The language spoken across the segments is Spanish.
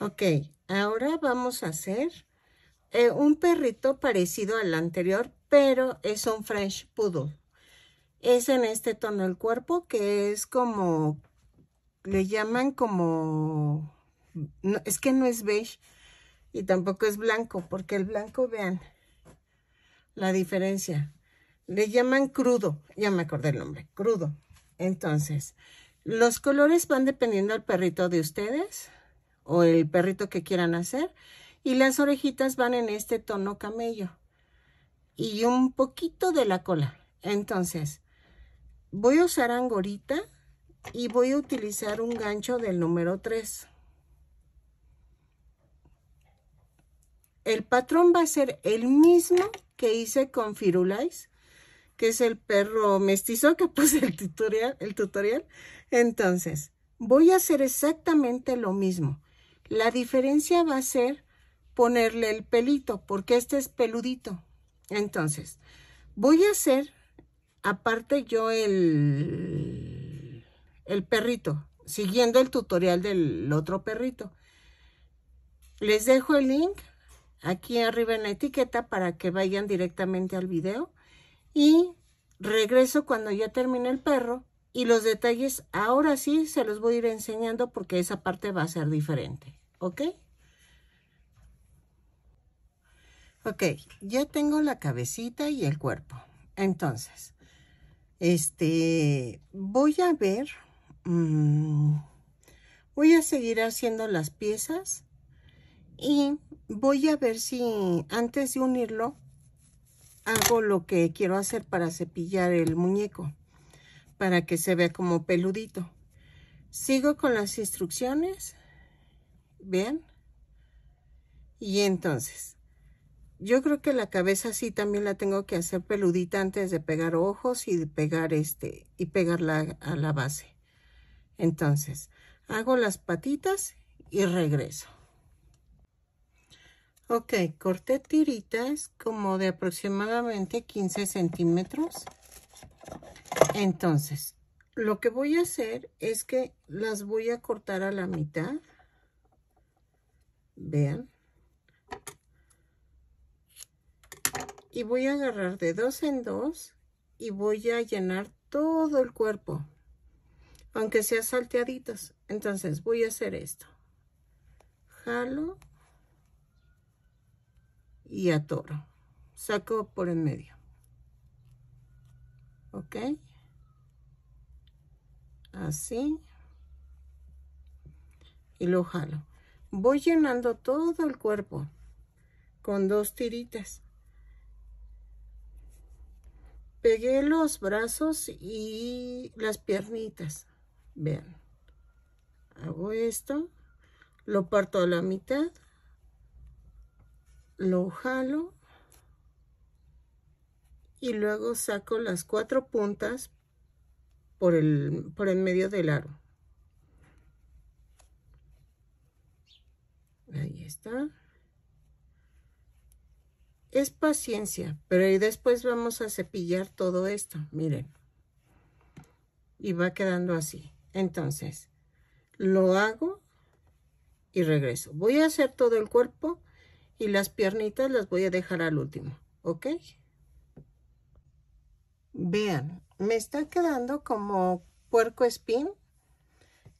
Ok, ahora vamos a hacer eh, un perrito parecido al anterior, pero es un French Poodle. Es en este tono el cuerpo, que es como, le llaman como, es que no es beige y tampoco es blanco, porque el blanco, vean la diferencia. Le llaman crudo, ya me acordé el nombre, crudo. Entonces, los colores van dependiendo del perrito de ustedes o el perrito que quieran hacer. Y las orejitas van en este tono camello. Y un poquito de la cola. Entonces, voy a usar angorita y voy a utilizar un gancho del número 3. El patrón va a ser el mismo que hice con Firulais, que es el perro mestizo que puse el tutorial, el tutorial. Entonces, voy a hacer exactamente lo mismo. La diferencia va a ser ponerle el pelito, porque este es peludito. Entonces, voy a hacer, aparte yo el, el perrito, siguiendo el tutorial del otro perrito. Les dejo el link aquí arriba en la etiqueta para que vayan directamente al video. Y regreso cuando ya termine el perro y los detalles ahora sí se los voy a ir enseñando porque esa parte va a ser diferente, ¿ok? Ok, ya tengo la cabecita y el cuerpo. Entonces, este, voy a ver, mm, voy a seguir haciendo las piezas y voy a ver si antes de unirlo hago lo que quiero hacer para cepillar el muñeco para que se vea como peludito. Sigo con las instrucciones. ¿Vean? Y entonces, yo creo que la cabeza sí también la tengo que hacer peludita antes de pegar ojos y pegar este y pegarla a la base. Entonces, hago las patitas y regreso. Ok, corté tiritas como de aproximadamente 15 centímetros. Entonces, lo que voy a hacer es que las voy a cortar a la mitad. Vean. Y voy a agarrar de dos en dos y voy a llenar todo el cuerpo. Aunque sea salteaditos. Entonces voy a hacer esto. Jalo y atoro. Saco por en medio ok así y lo jalo voy llenando todo el cuerpo con dos tiritas pegué los brazos y las piernitas vean hago esto lo parto a la mitad lo jalo y luego saco las cuatro puntas por el, por medio del aro. Ahí está. Es paciencia, pero después vamos a cepillar todo esto, miren. Y va quedando así. Entonces, lo hago y regreso. Voy a hacer todo el cuerpo y las piernitas las voy a dejar al último, ¿ok? Vean, me está quedando como puerco espín.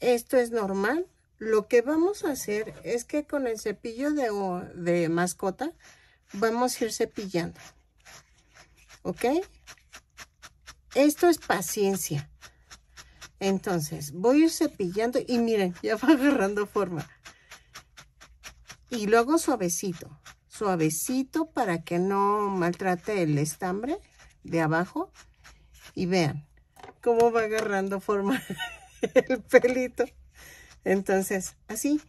Esto es normal. Lo que vamos a hacer es que con el cepillo de, de mascota vamos a ir cepillando. ¿Ok? Esto es paciencia. Entonces, voy a ir cepillando y miren, ya va agarrando forma. Y luego suavecito, suavecito para que no maltrate el estambre de abajo y vean cómo va agarrando forma el pelito. Entonces, así.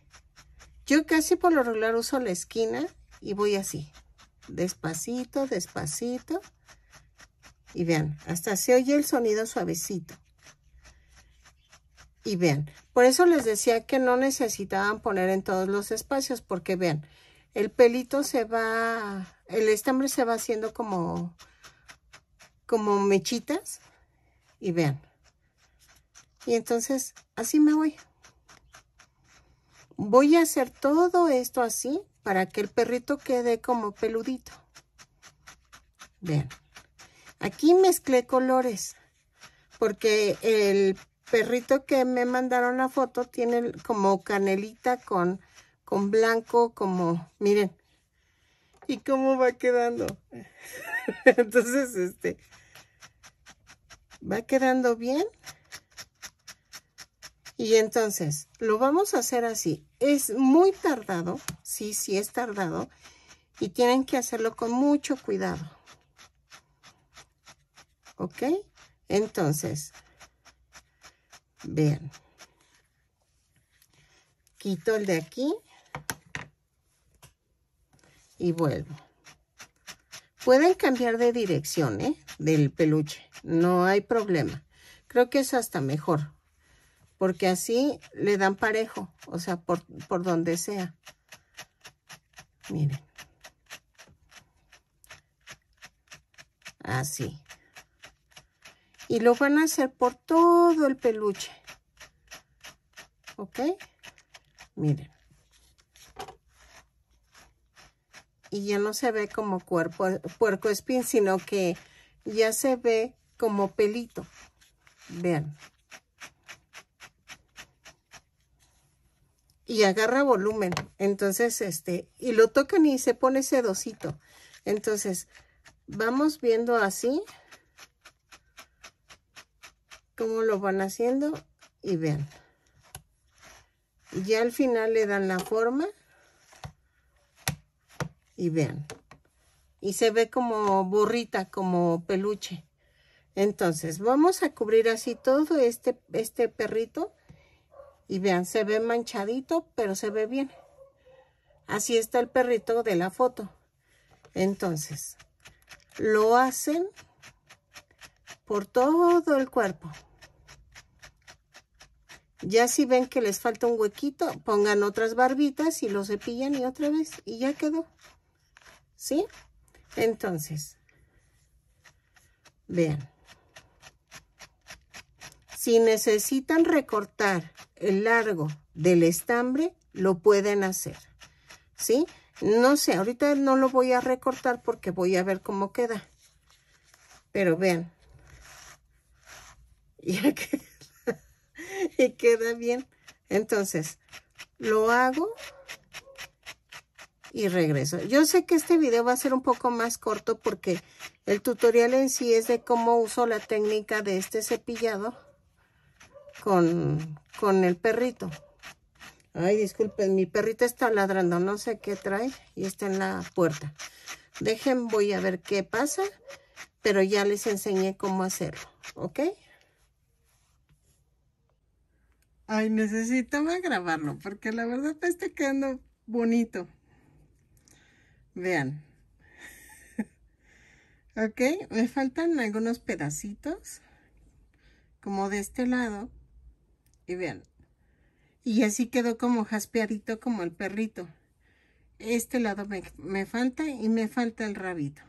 Yo casi por lo regular uso la esquina y voy así. Despacito, despacito. Y vean, hasta se oye el sonido suavecito. Y vean, por eso les decía que no necesitaban poner en todos los espacios, porque vean, el pelito se va, el estambre se va haciendo como como mechitas y vean. Y entonces así me voy. Voy a hacer todo esto así para que el perrito quede como peludito. Vean. Aquí mezclé colores porque el perrito que me mandaron la foto tiene como canelita con, con blanco, como, miren. ¿Y cómo va quedando? Entonces, este, ¿Va quedando bien? Y entonces, lo vamos a hacer así. Es muy tardado, sí, sí es tardado, y tienen que hacerlo con mucho cuidado. ¿Ok? Entonces, vean. Quito el de aquí y vuelvo. Pueden cambiar de dirección, ¿eh? Del peluche no hay problema. Creo que es hasta mejor, porque así le dan parejo, o sea, por, por donde sea. Miren. Así. Y lo van a hacer por todo el peluche. ¿Ok? Miren. Y ya no se ve como cuerpo, puerco espín, sino que ya se ve como pelito. Vean. Y agarra volumen. Entonces, este, y lo tocan y se pone sedosito. Entonces, vamos viendo así. Cómo lo van haciendo. Y vean. Ya al final le dan la forma. Y vean. Y se ve como burrita, como peluche. Entonces, vamos a cubrir así todo este, este, perrito. Y vean, se ve manchadito, pero se ve bien. Así está el perrito de la foto. Entonces, lo hacen por todo el cuerpo. Ya si ven que les falta un huequito, pongan otras barbitas y lo cepillan y otra vez. Y ya quedó. ¿Sí? Entonces, vean. Si necesitan recortar el largo del estambre, lo pueden hacer, ¿sí? No sé, ahorita no lo voy a recortar porque voy a ver cómo queda. Pero vean. y queda bien. Entonces, lo hago y regreso. Yo sé que este video va a ser un poco más corto porque el tutorial en sí es de cómo uso la técnica de este cepillado con, el perrito. Ay, disculpen, mi perrito está ladrando, no sé qué trae y está en la puerta. Dejen, voy a ver qué pasa, pero ya les enseñé cómo hacerlo, ¿ok? Ay, necesito grabarlo porque la verdad está quedando bonito. Vean. ok, me faltan algunos pedacitos, como de este lado, y vean. Y así quedó como jaspeadito como el perrito. Este lado me, me falta y me falta el rabito.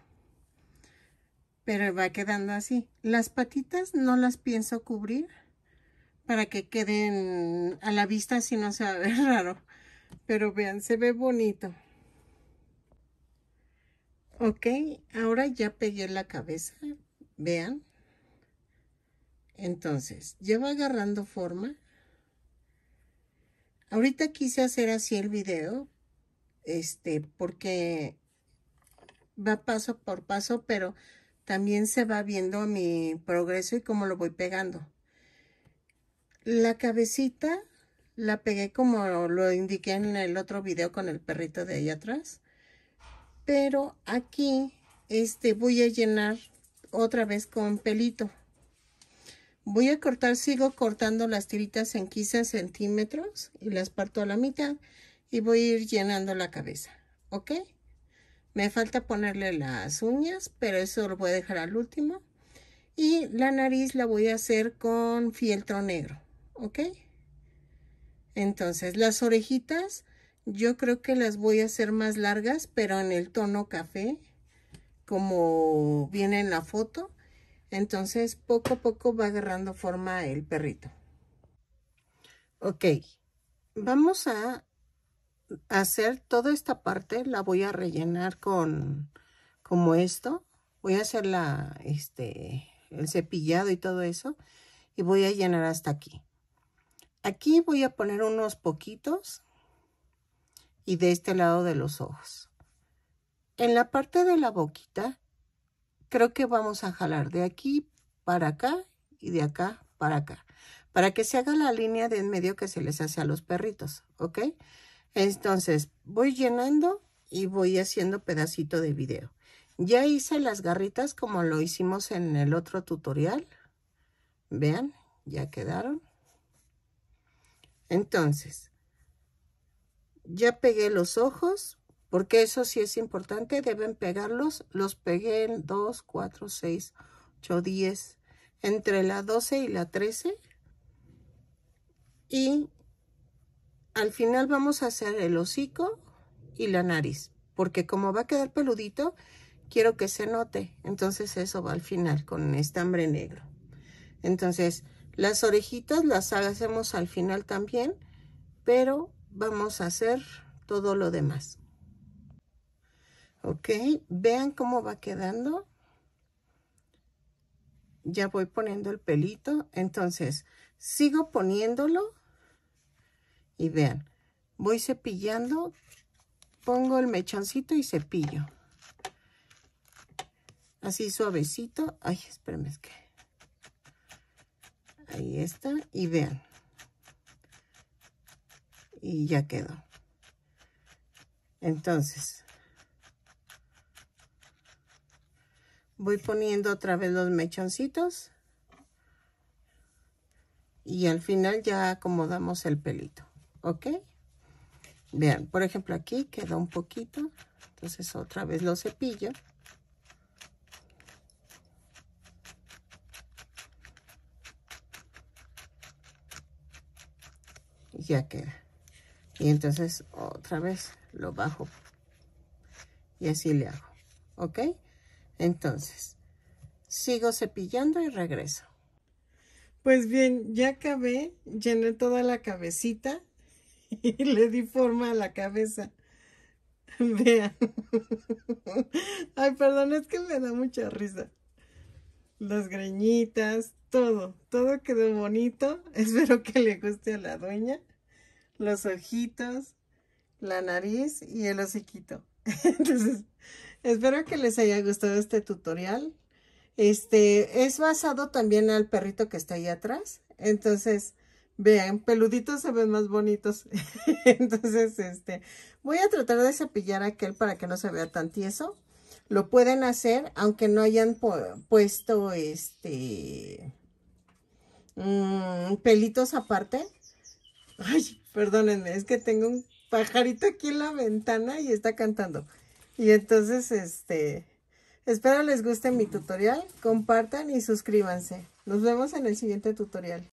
Pero va quedando así. Las patitas no las pienso cubrir para que queden a la vista si no se va a ver raro. Pero vean, se ve bonito. Ok, ahora ya pegué la cabeza. Vean. Entonces, ya va agarrando forma. Ahorita quise hacer así el video, este, porque va paso por paso, pero también se va viendo mi progreso y cómo lo voy pegando. La cabecita la pegué como lo indiqué en el otro video con el perrito de ahí atrás. Pero aquí este, voy a llenar otra vez con pelito. Voy a cortar, sigo cortando las tiritas en 15 centímetros y las parto a la mitad y voy a ir llenando la cabeza, ¿ok? Me falta ponerle las uñas, pero eso lo voy a dejar al último. Y la nariz la voy a hacer con fieltro negro, ¿ok? Entonces, las orejitas yo creo que las voy a hacer más largas, pero en el tono café, como viene en la foto. Entonces, poco a poco va agarrando forma el perrito. Ok, vamos a hacer toda esta parte, la voy a rellenar con como esto. Voy a hacer este, el cepillado y todo eso. Y voy a llenar hasta aquí. Aquí voy a poner unos poquitos. Y de este lado de los ojos. En la parte de la boquita creo que vamos a jalar de aquí para acá y de acá para acá, para que se haga la línea de en medio que se les hace a los perritos, ¿ok? Entonces voy llenando y voy haciendo pedacito de video. Ya hice las garritas como lo hicimos en el otro tutorial. Vean, ya quedaron. Entonces, ya pegué los ojos, porque eso sí es importante, deben pegarlos, los pegué en 2, 4, 6, 8, 10, entre la 12 y la 13, y al final vamos a hacer el hocico y la nariz, porque como va a quedar peludito, quiero que se note, entonces eso va al final con estambre negro. Entonces, las orejitas las hacemos al final también, pero vamos a hacer todo lo demás ok vean cómo va quedando ya voy poniendo el pelito entonces sigo poniéndolo y vean voy cepillando pongo el mechoncito y cepillo así suavecito ay espérenme es que ahí está y vean y ya quedó entonces voy poniendo otra vez los mechoncitos y al final ya acomodamos el pelito ok vean por ejemplo aquí queda un poquito entonces otra vez lo cepillo y ya queda y entonces otra vez lo bajo y así le hago ok entonces, sigo cepillando y regreso. Pues bien, ya acabé, llené toda la cabecita y le di forma a la cabeza. Vean. Ay, perdón, es que me da mucha risa. Las greñitas, todo, todo quedó bonito. Espero que le guste a la dueña. Los ojitos, la nariz y el hociquito. Entonces, Espero que les haya gustado este tutorial. Este es basado también al perrito que está ahí atrás. Entonces, vean, peluditos se ven más bonitos. Entonces, este, voy a tratar de cepillar aquel para que no se vea tan tieso. Lo pueden hacer, aunque no hayan puesto este mm, pelitos aparte. Ay, perdónenme, es que tengo un pajarito aquí en la ventana y está cantando. Y entonces, este, espero les guste mi tutorial, compartan y suscríbanse. Nos vemos en el siguiente tutorial.